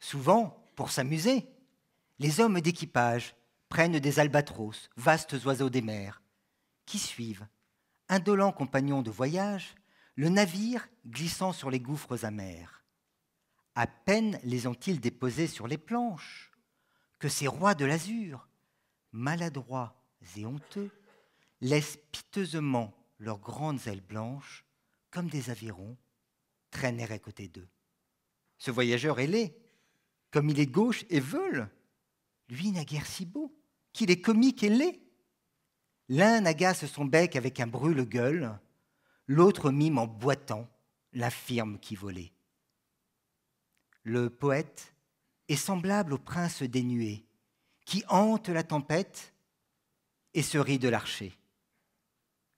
Souvent, pour s'amuser, les hommes d'équipage prennent des albatros, vastes oiseaux des mers, qui suivent, indolents compagnons de voyage, le navire glissant sur les gouffres amers. À peine les ont-ils déposés sur les planches que ces rois de l'azur, maladroits et honteux, laissent piteusement leurs grandes ailes blanches, comme des avirons, traîner à côté d'eux. Ce voyageur ailé, comme il est gauche et veule. Lui n'a guère si beau, qu'il est comique et laid. L'un agace son bec avec un brûle-gueule, l'autre mime en boitant la firme qui volait. Le poète est semblable au prince dénué, qui hante la tempête et se rit de l'archer.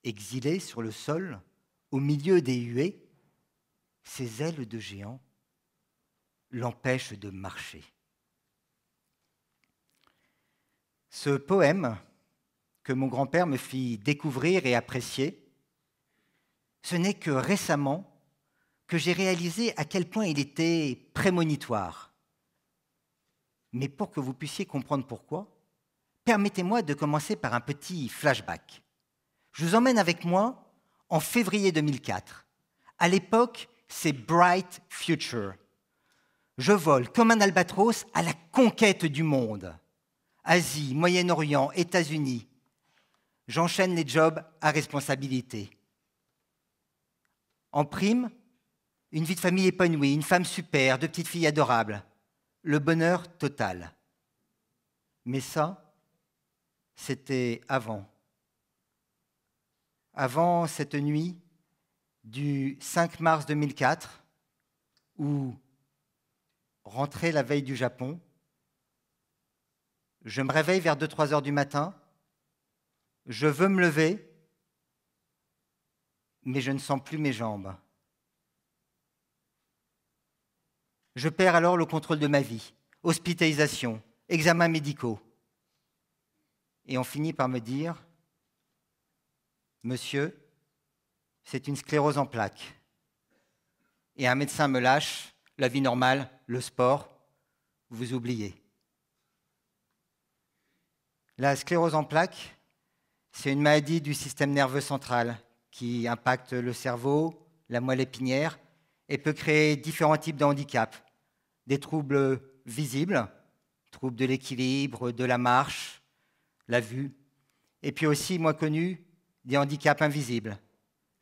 Exilé sur le sol, au milieu des huées, ses ailes de géant l'empêche de marcher. Ce poème que mon grand-père me fit découvrir et apprécier, ce n'est que récemment que j'ai réalisé à quel point il était prémonitoire. Mais pour que vous puissiez comprendre pourquoi, permettez-moi de commencer par un petit flashback. Je vous emmène avec moi en février 2004. À l'époque, c'est Bright Future, je vole comme un albatros à la conquête du monde. Asie, Moyen-Orient, États-Unis. J'enchaîne les jobs à responsabilité. En prime, une vie de famille épanouie, une femme super, deux petites filles adorables. Le bonheur total. Mais ça, c'était avant. Avant cette nuit du 5 mars 2004, où rentrer la veille du Japon. Je me réveille vers 2-3 heures du matin. Je veux me lever, mais je ne sens plus mes jambes. Je perds alors le contrôle de ma vie. Hospitalisation, examens médicaux. Et on finit par me dire, Monsieur, c'est une sclérose en plaques. Et un médecin me lâche, la vie normale, le sport, vous oubliez. La sclérose en plaques, c'est une maladie du système nerveux central qui impacte le cerveau, la moelle épinière et peut créer différents types de handicaps. Des troubles visibles, troubles de l'équilibre, de la marche, la vue, et puis aussi, moins connus, des handicaps invisibles,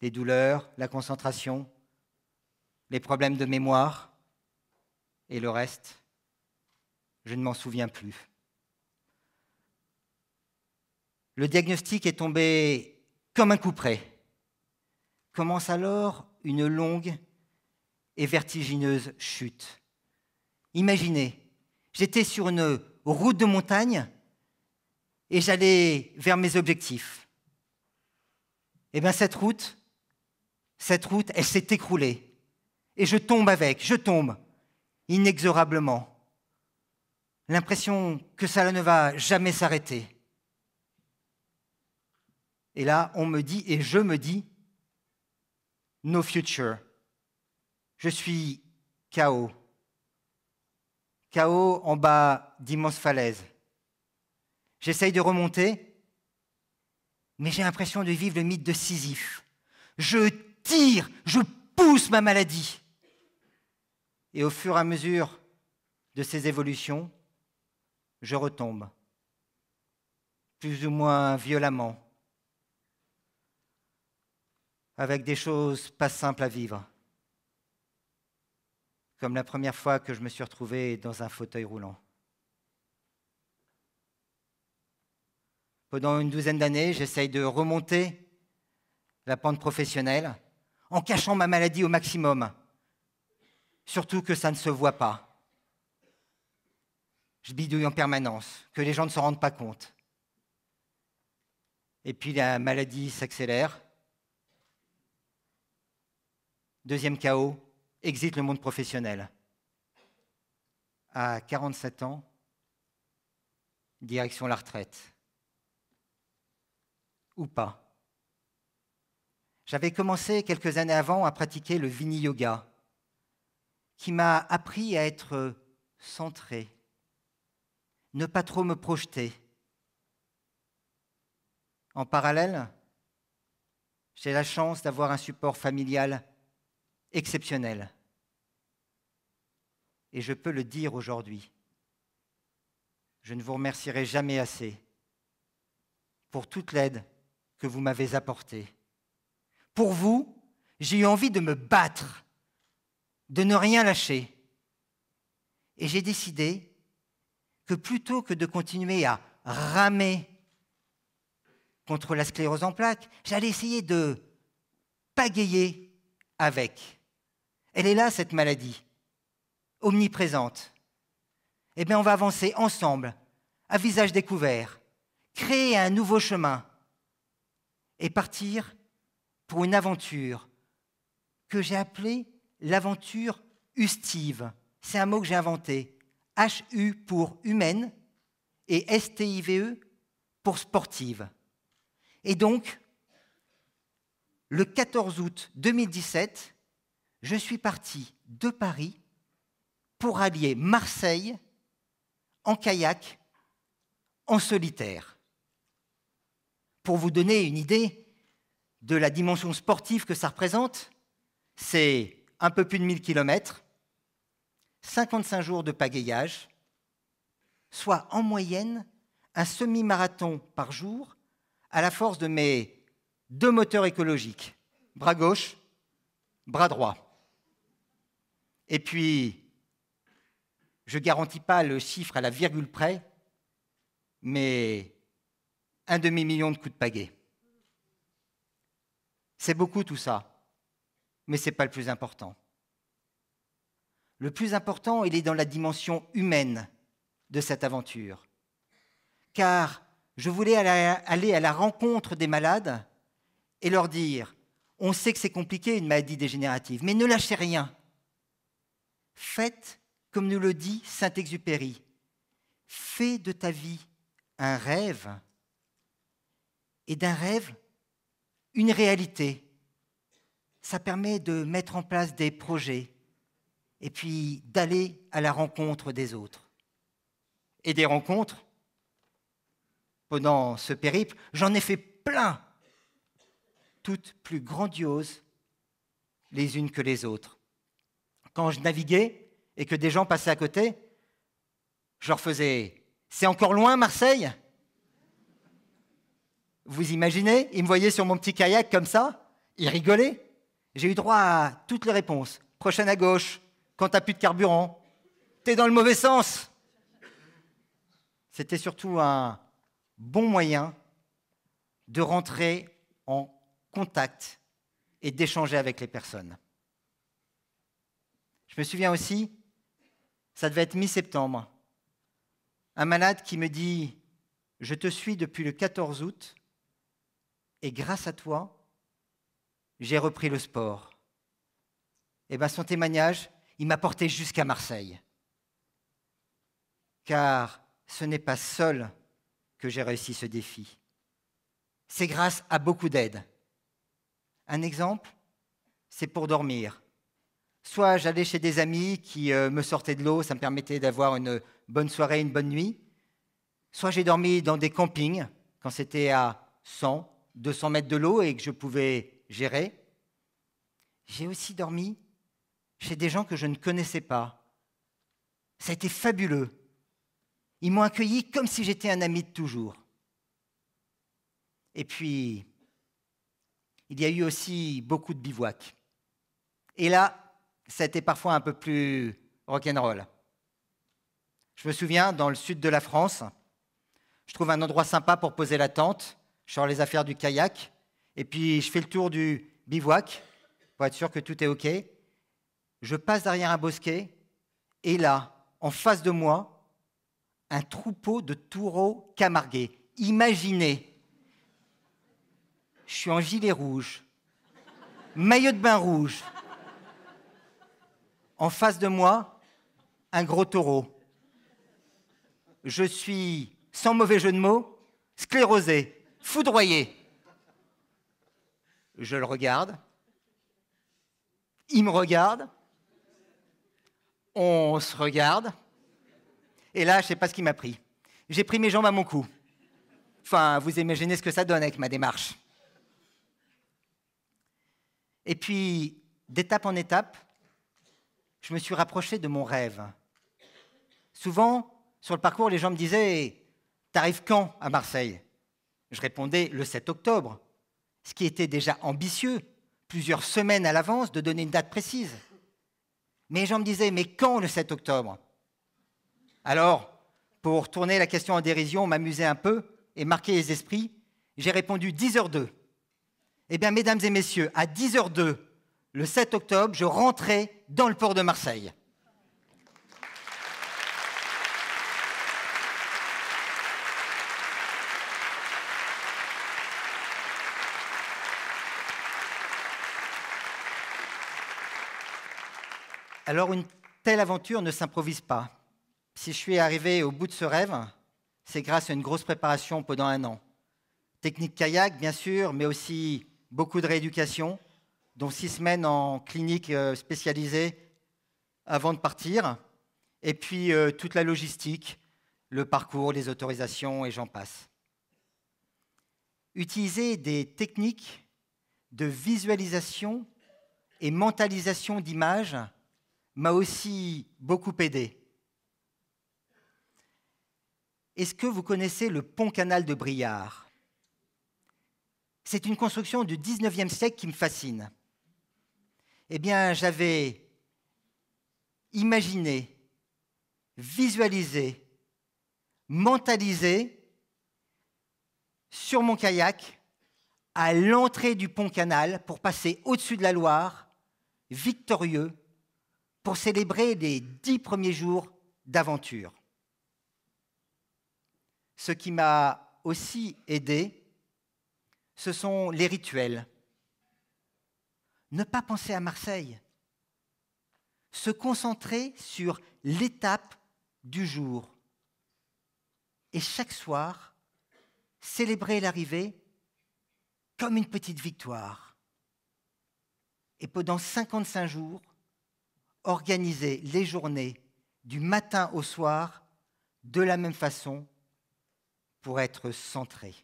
les douleurs, la concentration, les problèmes de mémoire, et le reste, je ne m'en souviens plus. Le diagnostic est tombé comme un coup près. Commence alors une longue et vertigineuse chute. Imaginez, j'étais sur une route de montagne et j'allais vers mes objectifs. Eh bien, cette route, cette route, elle s'est écroulée. Et je tombe avec, je tombe inexorablement, l'impression que ça ne va jamais s'arrêter. Et là, on me dit, et je me dis, no future. Je suis chaos. Chaos en bas d'immenses falaises. J'essaye de remonter, mais j'ai l'impression de vivre le mythe de Sisyphe. Je tire, je pousse ma maladie et au fur et à mesure de ces évolutions, je retombe, plus ou moins violemment, avec des choses pas simples à vivre, comme la première fois que je me suis retrouvé dans un fauteuil roulant. Pendant une douzaine d'années, j'essaye de remonter la pente professionnelle en cachant ma maladie au maximum surtout que ça ne se voit pas. Je bidouille en permanence, que les gens ne s'en rendent pas compte. Et puis la maladie s'accélère. Deuxième chaos, exit le monde professionnel. À 47 ans, direction la retraite. Ou pas. J'avais commencé quelques années avant à pratiquer le Vini Yoga, qui m'a appris à être centré, ne pas trop me projeter. En parallèle, j'ai la chance d'avoir un support familial exceptionnel. Et je peux le dire aujourd'hui, je ne vous remercierai jamais assez pour toute l'aide que vous m'avez apportée. Pour vous, j'ai eu envie de me battre de ne rien lâcher. Et j'ai décidé que plutôt que de continuer à ramer contre la sclérose en plaques, j'allais essayer de pagayer avec. Elle est là, cette maladie, omniprésente. Eh bien, on va avancer ensemble, à visage découvert, créer un nouveau chemin et partir pour une aventure que j'ai appelée l'aventure ustive, C'est un mot que j'ai inventé. H-U pour humaine et S-T-I-V-E pour sportive. Et donc, le 14 août 2017, je suis parti de Paris pour allier Marseille en kayak, en solitaire. Pour vous donner une idée de la dimension sportive que ça représente, c'est un peu plus de 1000 km, 55 jours de pagayage, soit en moyenne un semi-marathon par jour à la force de mes deux moteurs écologiques, bras gauche, bras droit. Et puis, je ne garantis pas le chiffre à la virgule près, mais un demi-million de coups de pagay. C'est beaucoup tout ça mais ce n'est pas le plus important. Le plus important, il est dans la dimension humaine de cette aventure. Car je voulais aller à la rencontre des malades et leur dire, on sait que c'est compliqué une maladie dégénérative, mais ne lâchez rien. Faites, comme nous le dit Saint-Exupéry, fais de ta vie un rêve et d'un rêve une réalité ça permet de mettre en place des projets et puis d'aller à la rencontre des autres. Et des rencontres, pendant ce périple, j'en ai fait plein, toutes plus grandioses les unes que les autres. Quand je naviguais et que des gens passaient à côté, je leur faisais ⁇ C'est encore loin Marseille ?⁇ Vous imaginez Ils me voyaient sur mon petit kayak comme ça, ils rigolaient. J'ai eu droit à toutes les réponses. Prochaine à gauche, quand t'as plus de carburant, t'es dans le mauvais sens. C'était surtout un bon moyen de rentrer en contact et d'échanger avec les personnes. Je me souviens aussi, ça devait être mi-septembre, un malade qui me dit, je te suis depuis le 14 août, et grâce à toi, j'ai repris le sport. Et eh ben, son témoignage, il m'a porté jusqu'à Marseille. Car ce n'est pas seul que j'ai réussi ce défi. C'est grâce à beaucoup d'aide. Un exemple, c'est pour dormir. Soit j'allais chez des amis qui euh, me sortaient de l'eau, ça me permettait d'avoir une bonne soirée, une bonne nuit. Soit j'ai dormi dans des campings quand c'était à 100, 200 mètres de l'eau et que je pouvais gérer. J'ai aussi dormi chez des gens que je ne connaissais pas. Ça a été fabuleux. Ils m'ont accueilli comme si j'étais un ami de toujours. Et puis, il y a eu aussi beaucoup de bivouacs. Et là, ça a été parfois un peu plus rock'n'roll. Je me souviens, dans le sud de la France, je trouve un endroit sympa pour poser la tente. Je sors les affaires du kayak. Et puis, je fais le tour du bivouac pour être sûr que tout est OK. Je passe derrière un bosquet. Et là, en face de moi, un troupeau de taureaux camargués. Imaginez. Je suis en gilet rouge, maillot de bain rouge. En face de moi, un gros taureau. Je suis, sans mauvais jeu de mots, sclérosé, foudroyé. Je le regarde. Il me regarde. On se regarde. Et là, je ne sais pas ce qui m'a pris. J'ai pris mes jambes à mon cou. Enfin, vous imaginez ce que ça donne avec ma démarche. Et puis, d'étape en étape, je me suis rapproché de mon rêve. Souvent, sur le parcours, les gens me disaient T'arrives quand à Marseille Je répondais le 7 octobre ce qui était déjà ambitieux, plusieurs semaines à l'avance, de donner une date précise. Mais j'en me disais mais quand le 7 octobre Alors, pour tourner la question en dérision, m'amuser un peu et marquer les esprits, j'ai répondu 10h02. Eh bien, mesdames et messieurs, à 10h02, le 7 octobre, je rentrais dans le port de Marseille. Alors une telle aventure ne s'improvise pas. Si je suis arrivé au bout de ce rêve, c'est grâce à une grosse préparation pendant un an. Technique kayak, bien sûr, mais aussi beaucoup de rééducation, dont six semaines en clinique euh, spécialisée avant de partir, et puis euh, toute la logistique, le parcours, les autorisations, et j'en passe. Utiliser des techniques de visualisation et mentalisation d'images m'a aussi beaucoup aidé. Est-ce que vous connaissez le pont canal de Briard C'est une construction du 19e siècle qui me fascine. Eh bien, j'avais imaginé, visualisé, mentalisé sur mon kayak à l'entrée du pont canal pour passer au-dessus de la Loire, victorieux, pour célébrer les dix premiers jours d'aventure. Ce qui m'a aussi aidé, ce sont les rituels. Ne pas penser à Marseille. Se concentrer sur l'étape du jour. Et chaque soir, célébrer l'arrivée comme une petite victoire. Et pendant 55 jours, organiser les journées du matin au soir de la même façon pour être centré.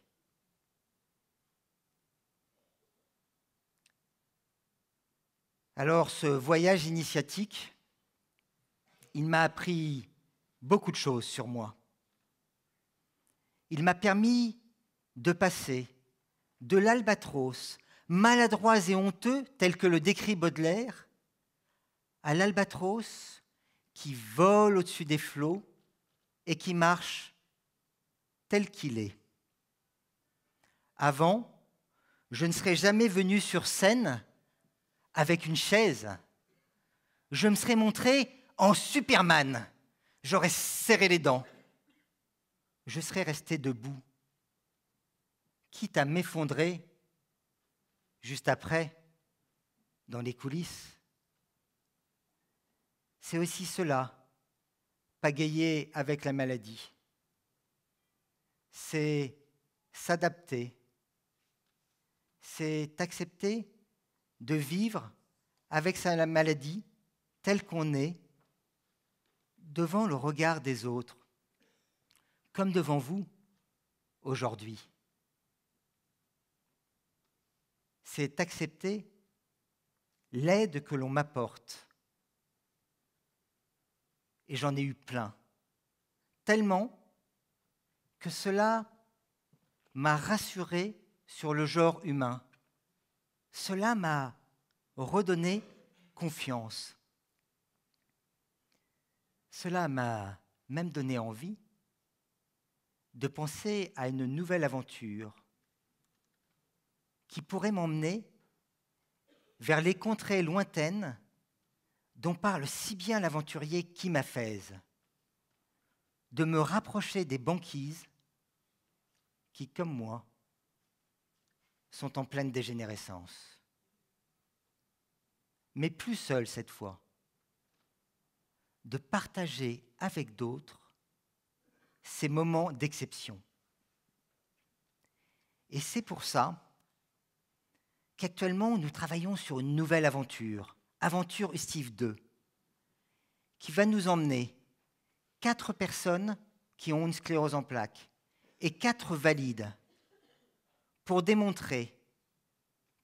Alors ce voyage initiatique, il m'a appris beaucoup de choses sur moi. Il m'a permis de passer de l'albatros, maladroit et honteux, tel que le décrit Baudelaire, à l'albatros qui vole au-dessus des flots et qui marche tel qu'il est. Avant, je ne serais jamais venu sur scène avec une chaise. Je me serais montré en Superman. J'aurais serré les dents. Je serais resté debout, quitte à m'effondrer juste après, dans les coulisses c'est aussi cela, pagayer avec la maladie. C'est s'adapter. C'est accepter de vivre avec sa maladie telle qu'on est, devant le regard des autres, comme devant vous aujourd'hui. C'est accepter l'aide que l'on m'apporte et j'en ai eu plein. Tellement que cela m'a rassuré sur le genre humain. Cela m'a redonné confiance. Cela m'a même donné envie de penser à une nouvelle aventure qui pourrait m'emmener vers les contrées lointaines dont parle si bien l'aventurier Kim Afaise, de me rapprocher des banquises qui, comme moi, sont en pleine dégénérescence. Mais plus seul cette fois, de partager avec d'autres ces moments d'exception. Et c'est pour ça qu'actuellement nous travaillons sur une nouvelle aventure Aventure Steve 2, qui va nous emmener quatre personnes qui ont une sclérose en plaques et quatre valides pour démontrer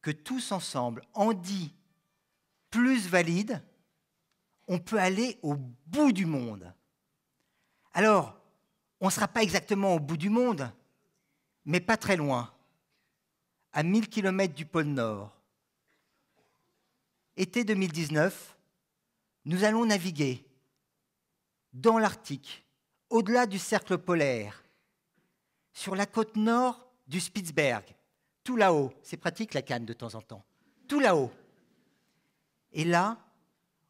que tous ensemble, en dit plus valide, on peut aller au bout du monde. Alors, on ne sera pas exactement au bout du monde, mais pas très loin, à 1000 km du pôle Nord, été 2019, nous allons naviguer dans l'Arctique, au-delà du cercle polaire, sur la côte nord du Spitzberg, tout là-haut. C'est pratique la canne de temps en temps. Tout là-haut. Et là,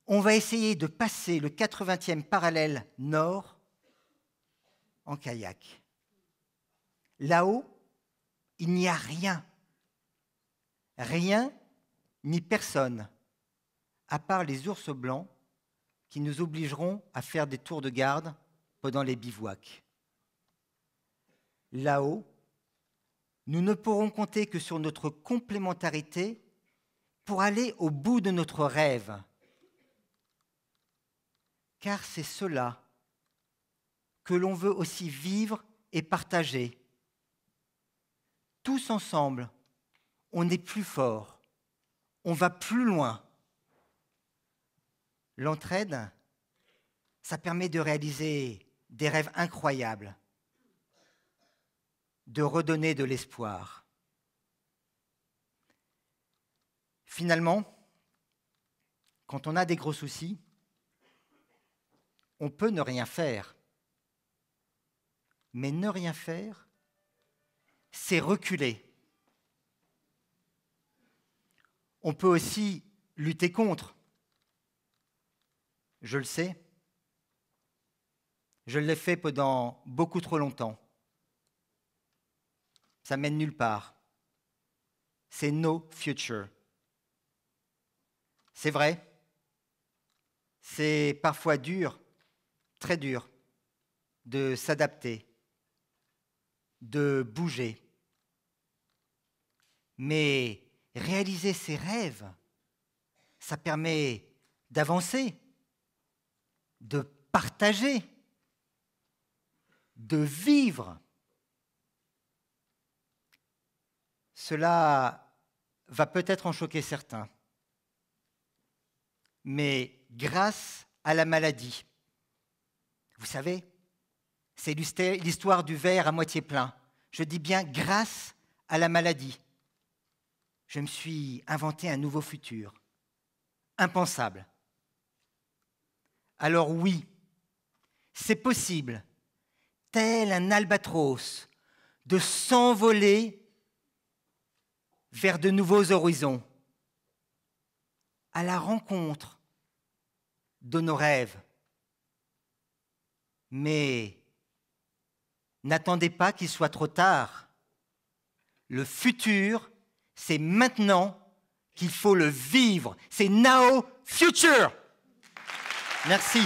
on va essayer de passer le 80e parallèle nord en kayak. Là-haut, il n'y a rien. Rien ni personne à part les ours blancs qui nous obligeront à faire des tours de garde pendant les bivouacs. Là-haut, nous ne pourrons compter que sur notre complémentarité pour aller au bout de notre rêve. Car c'est cela que l'on veut aussi vivre et partager. Tous ensemble, on est plus fort, on va plus loin. L'entraide, ça permet de réaliser des rêves incroyables, de redonner de l'espoir. Finalement, quand on a des gros soucis, on peut ne rien faire. Mais ne rien faire, c'est reculer. On peut aussi lutter contre. Je le sais. Je l'ai fait pendant beaucoup trop longtemps. Ça mène nulle part. C'est no future. C'est vrai. C'est parfois dur, très dur, de s'adapter, de bouger. Mais réaliser ses rêves, ça permet d'avancer, de partager, de vivre. Cela va peut-être en choquer certains, mais grâce à la maladie, vous savez, c'est l'histoire du verre à moitié plein. Je dis bien grâce à la maladie. Je me suis inventé un nouveau futur, impensable, alors oui, c'est possible, tel un albatros, de s'envoler vers de nouveaux horizons, à la rencontre de nos rêves. Mais n'attendez pas qu'il soit trop tard. Le futur, c'est maintenant qu'il faut le vivre. C'est now future. Merci.